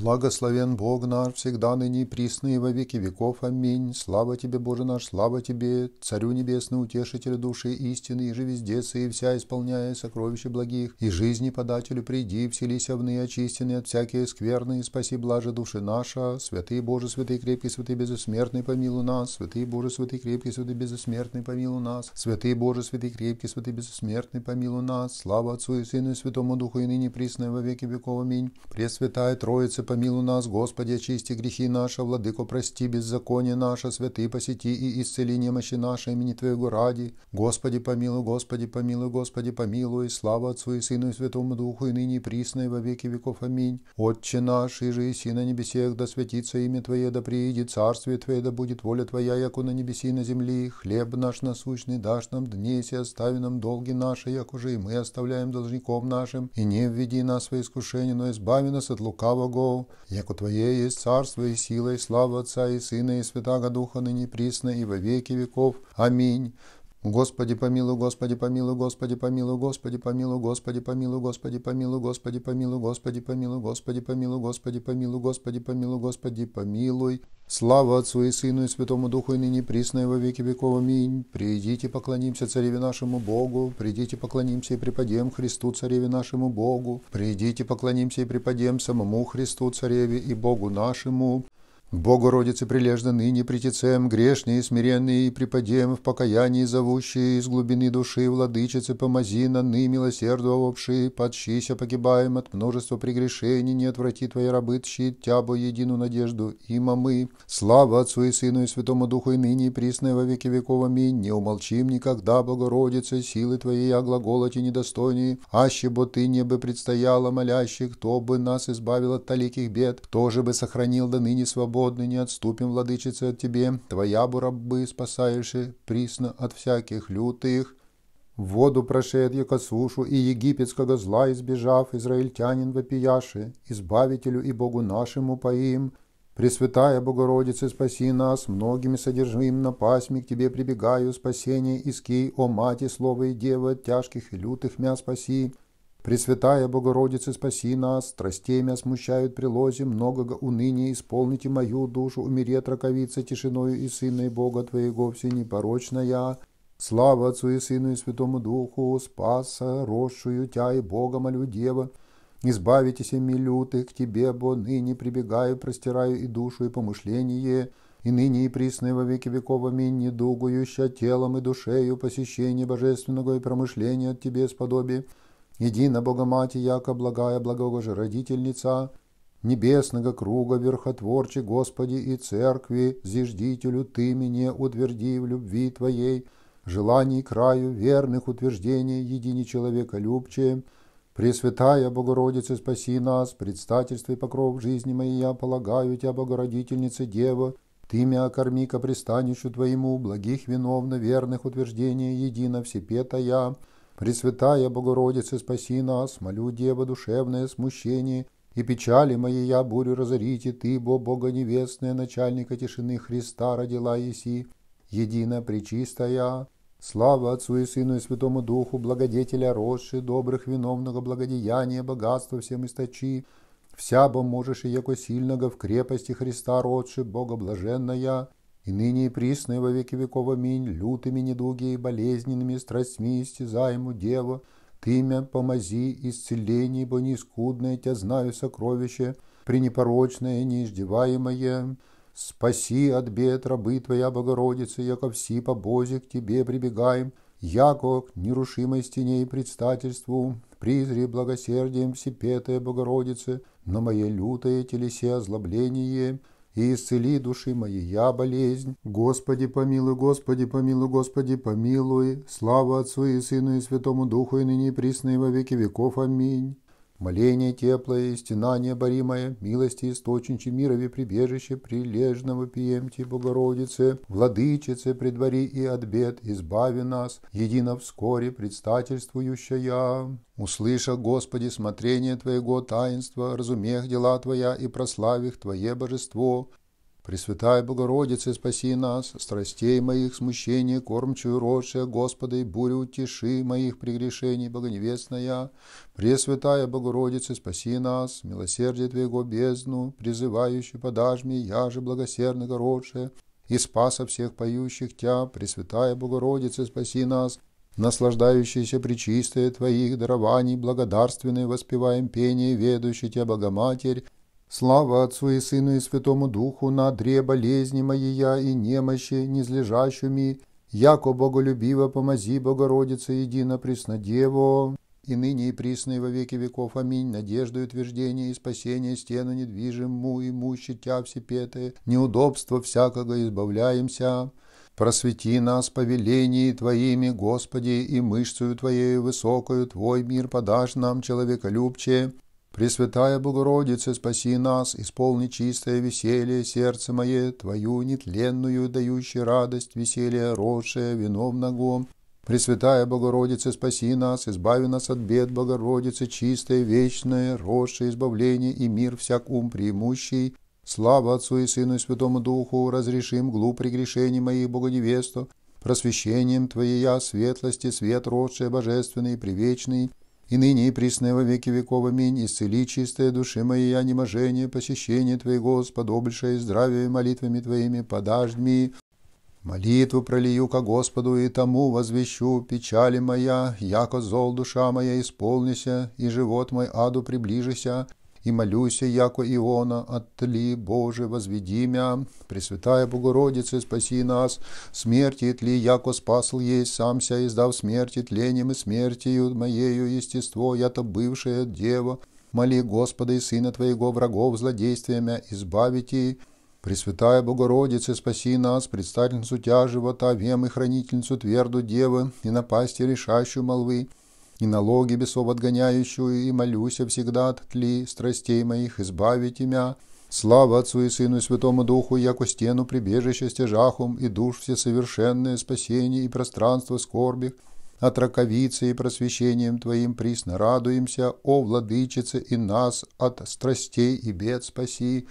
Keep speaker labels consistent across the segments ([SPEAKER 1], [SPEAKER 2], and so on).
[SPEAKER 1] Благословен Бог наш, всегда ныне и присно и во веки веков. Аминь. Слава Тебе, Боже наш, слава Тебе, Царю Небесный, Утешителю души истины, и же везде и вся, исполняя сокровища благих, и жизни подателю приди, вселись овны, очистенные от всякие скверны, и спаси блаже души наша. Святый Боже, святый крепкий, святый безосмертный, помилуй нас. Святый Боже, святый крепкий, святый безосмертный, помилуй нас. Святый Боже, святый крепкий, святый безосмертный, помилуй нас. Слава Отцу и Сыну и Святому Духу, и ныне присно и во веки веков. Аминь. Пресвятая Троица, Богородице, помилуй нас, Господи, очисти грехи наши, Владыко, прости беззаконие наше, святы посети и исцели немощи наши имени Твоего ради. Господи, помилуй, Господи, помилуй, Господи, помилуй, слава Отцу и Сыну и Святому Духу, и ныне и присно, и во веки веков. Аминь. Отче наш, и же и на небесех, да святится имя Твое, да приидет царствие Твое, да будет воля Твоя, яко на небеси и на земли. Хлеб наш насущный дашь нам днесь, и остави нам долги наши, як уже и мы оставляем должником нашим, и не введи нас в искушение, но избави нас от лукавого яко Твое есть царство и сила и слава Отца и Сына и Святаго Духа ныне присно и во веки веков. Аминь. Господи помилуй, Господи помилуй, Господи помилуй, Господи помилуй, Господи помилуй, Господи помилуй, Господи помилуй, Господи помилуй, Господи помилуй, Господи помилуй, Господи помилуй, Господи помилуй. Слава Отцу и Сыну и Святому Духу и ныне присно и во веки веков. Аминь. Придите, поклонимся Цареве нашему Богу. Придите, поклонимся и преподем Христу Цареве нашему Богу. Придите, поклонимся и преподем самому Христу Цареве и Богу нашему. К Богородице прилежно ныне притецем, грешные, смиренные, и преподем в покаянии зовущие из глубины души, владычице помази на ны милосердовавшие, подщися погибаем от множества прегрешений, не отврати твои рабы, тщит тябо едину надежду, И а мы. Слава Отцу и Сыну и Святому Духу и ныне и пресной во веки веков, аминь. Не умолчим никогда, Богородице, силы твоей оглаголоте а недостойные, аще бо ты не бы предстояла молящих, кто бы нас избавил от таликих бед, кто же бы сохранил до ныне свободу, угодно, не отступим, владычица, от тебе, твоя бы рабы спасаеши, присно от всяких лютых». Воду яко сушу и египетского зла избежав, израильтянин вопияши, избавителю и Богу нашему поим. Пресвятая Богородица, спаси нас, многими содержим на пасьме, к Тебе прибегаю, спасение иски, о Мати, Слово и Дева, от тяжких и лютых мя спаси. Пресвятая Богородица, спаси нас, страстей осмущают прилози, многого уныния, исполните мою душу, умерет раковица тишиною и Сына Бога Твоего всенепорочная. Слава Отцу и Сыну и Святому Духу, спаса, росшую Тя и Бога молю Дева, избавитесь ими лютых, к Тебе, бо ныне прибегаю, простираю и душу, и помышление, и ныне и присно во веки веков, аминь, недугующа телом и душею посещение божественного и промышления от Тебе сподобие, Едина Богомати, яко благая родительница Небесного круга, верхотворче Господи и Церкви, зиждителю Ты мне утверди в любви Твоей, желаний краю верных утверждений едини человека любче, Пресвятая Богородица, спаси нас, предстательство и покров жизни моей, я полагаю Тебя, Богородительница Дева, Ты меня корми ко пристанищу Твоему, благих виновно верных утверждений едино всепетая, Пресвятая Богородица, спаси нас, молю, Дева, душевное смущение, и печали моей я бурю разорите, Ты, бо Бога невестная, начальника тишины Христа родила еси, едино пречистая. Слава Отцу и Сыну и Святому Духу, благодетеля росши, добрых виновного благодеяния, богатства всем источи, вся бо можешь и яко сильного в крепости Христа родши, Бога блаженная, и ныне и присно во веки веков аминь, лютыми недуги и болезненными страстьми истязаему дева, ты мя помози исцеление, ибо неискудное тебя знаю сокровище, пренепорочное и неиздеваемое. Спаси от бед рабы Твоя, Богородица, яко все по Бозе к Тебе прибегаем, яко к нерушимой стене и предстательству, призри благосердием всепетая Богородице, на мое лютое телесе озлобление, и исцели души мои я болезнь. Господи, помилуй, Господи, помилуй, Господи, помилуй. Слава Отцу и Сыну и Святому Духу, и ныне и присно, и во веки веков. Аминь. Моление теплое истинание боримое, необоримая, милости источничи мирове прибежище, прилежного пиемте Богородице, владычице предвори и от бед, избави нас, едино вскоре предстательствующая. Услыша, Господи, смотрение Твоего таинства, разумех дела Твоя и прославих Твое божество, Пресвятая Богородица, спаси нас, страстей моих смущения, кормчую родшая, Господа, и бурю утеши моих прегрешений, Богоневестная. Пресвятая Богородица, спаси нас, милосердие Твоего бездну, призывающую подажми, я же благосердного рожья, и спаса всех поющих Тя, Пресвятая Богородица, спаси нас, наслаждающиеся причистые Твоих дарований, благодарственные воспеваем пение, ведущий Тебя, Богоматерь, Слава Отцу и Сыну и Святому Духу на дре болезни моя и немощи незлежащими, яко боголюбиво помози Богородице едино преснодево, и ныне и присно и во веки веков. Аминь. Надежду и утверждение и спасение стену недвижиму, ему щитя всепетые, неудобство всякого избавляемся. Просвети нас повелении Твоими, Господи, и мышцею Твоею высокую, Твой мир подашь нам, человеколюбче, Пресвятая Богородица, спаси нас, исполни чистое веселье сердце мое, Твою нетленную, дающую радость, веселье, росшее вино ногом. Пресвятая Богородица, спаси нас, избави нас от бед, Богородица, чистое, вечное, росшее избавление и мир всяк ум преимущий. Слава Отцу и Сыну и Святому Духу, разрешим глуп прегрешений моих, Богодевесту, просвещением Твоей я, светлости, свет росшее, божественный, привечный, и ныне и пресное во веки веков. Аминь. Исцели чистые души мои, я неможение, посещение Твое, Господь, обольшее здравие молитвами Твоими подашь ми. Молитву пролию ко Господу и тому возвещу печали моя, яко зол душа моя исполнися, и живот мой аду приближися, и молюся, яко Иона, отли, Боже, возведи мя, Пресвятая Богородица, спаси нас, смерти тли, яко спасл есть самся, издав смерти тлением и смертью моею естество, я-то бывшая дева, моли Господа и Сына Твоего врагов злодействиями избавите, Пресвятая Богородица, спаси нас, предстательницу тя живота, вем и хранительницу тверду девы, и напасти решащую молвы, и налоги бесов отгоняющую, и молюся всегда от тли страстей моих, избавить имя Слава Отцу и Сыну и Святому Духу, яко стену прибежище стяжахум, и душ все всесовершенное спасение и пространство скорби, от раковицы и просвещением Твоим присно радуемся, о, Владычице, и нас от страстей и бед спаси,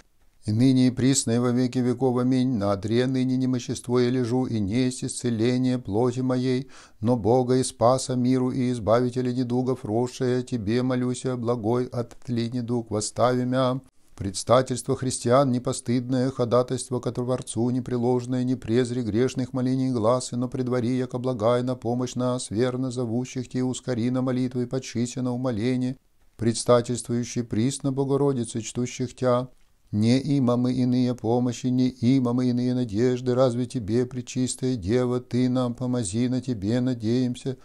[SPEAKER 1] и ныне и присно и во веки веков аминь. На одре ныне немощество я лежу, и несть исцеление плоти моей, но Бога и спаса миру и избавителя недугов, росшая тебе молюся, благой от тли недуг, восстави мя. Предстательство христиан, непостыдное ходатайство ко Творцу, непреложное, не презри грешных молений глаз, и но предвари, яко благая на помощь нас, верно зовущих те, ускори на молитвы, подшися на умоление, предстательствующий присно Богородицы, чтущих тя, не имамы иные помощи, не имамы иные надежды, разве тебе, пречистая дева, ты нам помози, на тебе надеемся,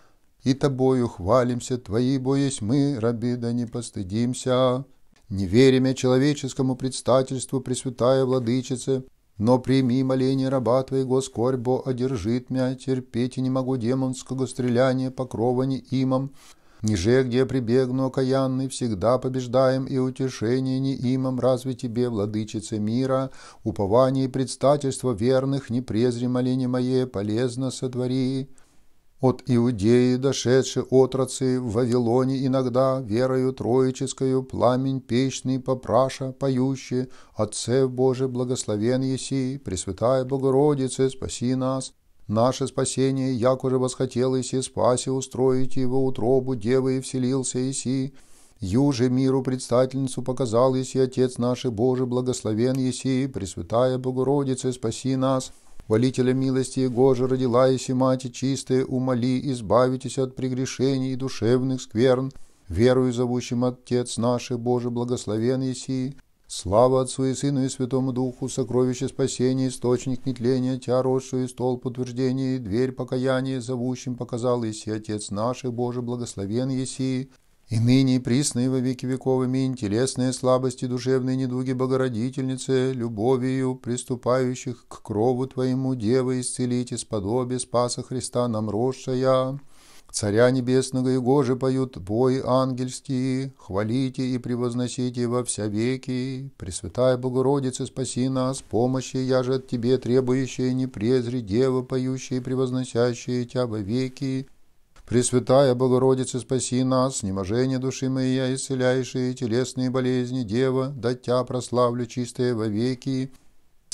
[SPEAKER 1] и тобою хвалимся, твои боясь мы, раби, да не постыдимся. Не верим человеческому предстательству, Пресвятая Владычице, но прими моление раба твоего, скорбо одержит мя, терпеть и не могу демонского стреляния, покрова не имам, Ниже, где прибегну окаянный, всегда побеждаем, и утешение не имам, разве тебе, владычица мира, упование и предстательство верных, не презрим олени мое, полезно сотвори. От Иудеи дошедшие отрацы в Вавилоне иногда верою троическою пламень печный попраша поющие, Отце Боже благословен еси, Пресвятая Богородице, спаси нас, Наше спасение, яко же восхотел Иси, спаси, устроить его утробу, девы и вселился Иси. Юже миру предстательницу показал Иси, Отец наш Божий, благословен Иси, Пресвятая Богородица, спаси нас». Волителя милости Его родила Иси, Мати чистая, умоли, избавитесь от прегрешений и душевных скверн. Верую зовущим Отец наш Божий, благословен Иси, Слава Отцу и Сыну и Святому Духу, сокровище спасения, источник нетления, Тя, родшую, стол подтверждения и дверь покаяния, зовущим показал Иси, Отец наш, и Боже, благословен Еси, и ныне и присно во веки веков аминь, телесные слабости, душевные недуги Богородительницы, любовью приступающих к крову Твоему, Девы, исцелите, сподобие спаса Христа нам росшая». Царя Небесного и Гожи поют бой ангельский, хвалите и превозносите во вся веки. Пресвятая Богородица, спаси нас, помощи я же от Тебе требующая, не презри, Дева, поющая и превозносящая Тебя во веки. Пресвятая Богородица, спаси нас, неможение души моей, исцеляющие телесные болезни, Дева, да Тя прославлю чистое во веки.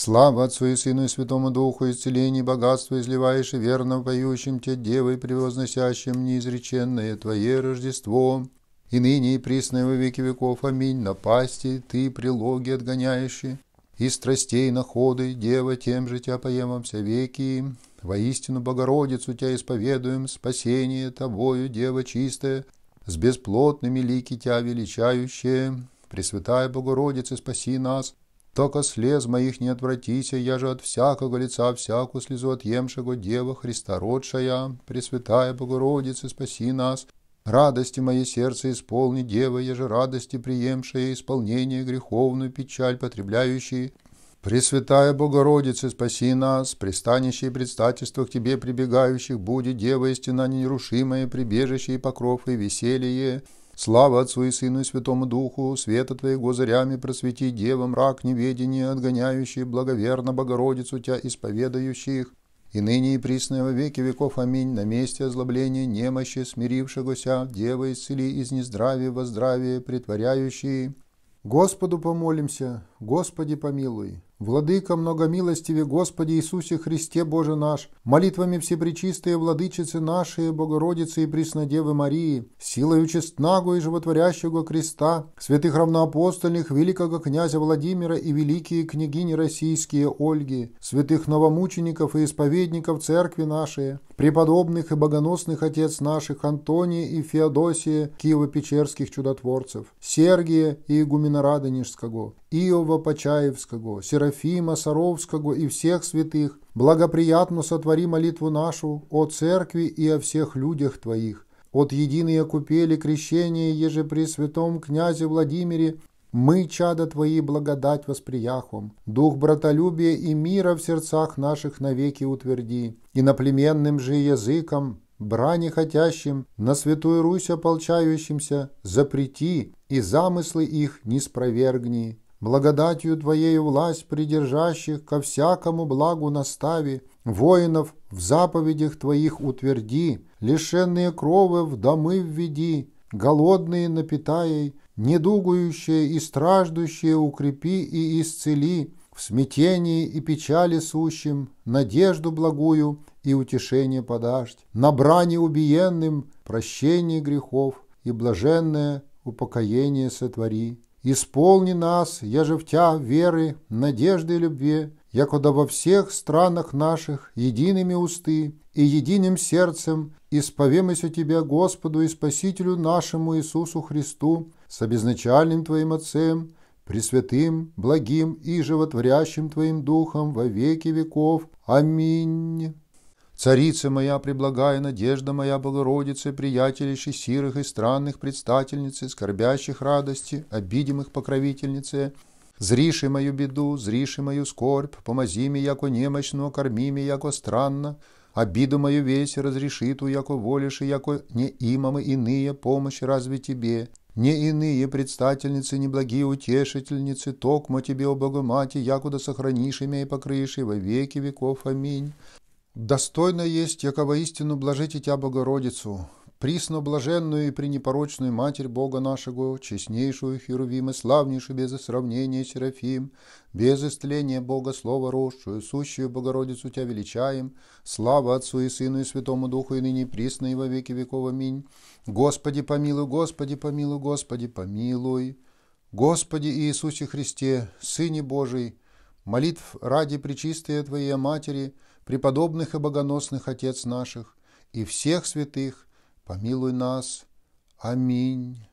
[SPEAKER 1] Слава Отцу и Сыну и Святому Духу, исцеление, богатство изливаешь и верно поющим Те, Девы, превозносящим неизреченное Твое Рождество. И ныне и присное во веки веков. Аминь. на пасти Ты, прилоги отгоняющие, и страстей находы, Дева, тем же Тебя поемся веки. Воистину, Богородицу Тебя исповедуем, спасение Тобою, Дева чистая, с бесплотными лики Тебя величающая. Пресвятая Богородица, спаси нас, только слез моих не отвратися, я же от всякого лица всякую слезу отъемшего Дева Христородшая, Пресвятая Богородица, спаси нас. Радости мое сердце исполни, Дева, я же радости приемшая исполнение греховную печаль потребляющей. Пресвятая Богородица, спаси нас, пристанище и предстательство к Тебе прибегающих, будет Дева истина нерушимая, прибежище и покров и веселье. Слава Отцу и Сыну и Святому Духу, света Твоего зарями просвети, Дева, мрак, неведение, отгоняющий, благоверно Богородицу Тя исповедающих, и ныне и присно во веки веков. Аминь. На месте озлобления, немощи, смирившегося, Дева, исцели из нездравия во здравие, притворяющие. Господу помолимся. Господи помилуй. Владыка много милостиве, Господи Иисусе Христе Боже наш, молитвами всепречистые владычицы наши, Богородицы и Преснодевы Марии, силою честнаго и животворящего креста, святых равноапостольных великого князя Владимира и великие княгини российские Ольги, святых новомучеников и исповедников церкви нашей, преподобных и богоносных отец наших Антония и Феодосия, Киево-Печерских чудотворцев, Сергия и игумена Радонежского, Иова Почаевского, Серафима Саровского и всех святых, благоприятно сотвори молитву нашу о церкви и о всех людях Твоих, от единые купели крещения еже при святом князе Владимире, мы, чада Твои, благодать восприяхом, дух братолюбия и мира в сердцах наших навеки утверди, и наплеменным же языком, брани хотящим, на святую Русь ополчающимся, запрети, и замыслы их не спровергни, благодатью Твоею власть придержащих ко всякому благу настави, воинов в заповедях Твоих утверди, лишенные кровы в домы введи, голодные напитай, недугующие и страждущие укрепи и исцели, в смятении и печали сущим, надежду благую и утешение подашь, на брани убиенным прощение грехов и блаженное упокоение сотвори. Исполни нас, в тя веры, надежды и любви, якода во всех странах наших едиными усты и единым сердцем исповемся Тебе, Господу и Спасителю нашему Иисусу Христу, с обезначальным Твоим Отцем, Пресвятым, благим и животворящим Твоим Духом во веки веков. Аминь. Царица моя, преблагая надежда моя, Богородица, приятелищи сирых и странных предстательницы, скорбящих радости, обидимых покровительнице, зриши мою беду, зриши мою скорбь, помози ми, яко немощно, корми ми, яко странно, обиду мою весь разреши ту, яко волишь, и яко не имамы иные помощь разве тебе, не иные предстательницы, не благие утешительницы, токмо тебе, о Богомате, якуда сохранишь имя и покрыши во веки веков. Аминь. Достойно есть, яко истину блажите тебя Богородицу, присно блаженную и пренепорочную Матерь Бога нашего, честнейшую Херувим и славнейшую без сравнения Серафим, без истления Бога Слова росшую, сущую Богородицу тебя величаем, слава Отцу и Сыну и Святому Духу и ныне присно и во веки веков. Аминь. Господи помилуй, Господи помилуй, Господи помилуй. Господи Иисусе Христе, Сыне Божий, молитв ради причистия Твоей Матери – преподобных и богоносных Отец наших, и всех святых, помилуй нас. Аминь.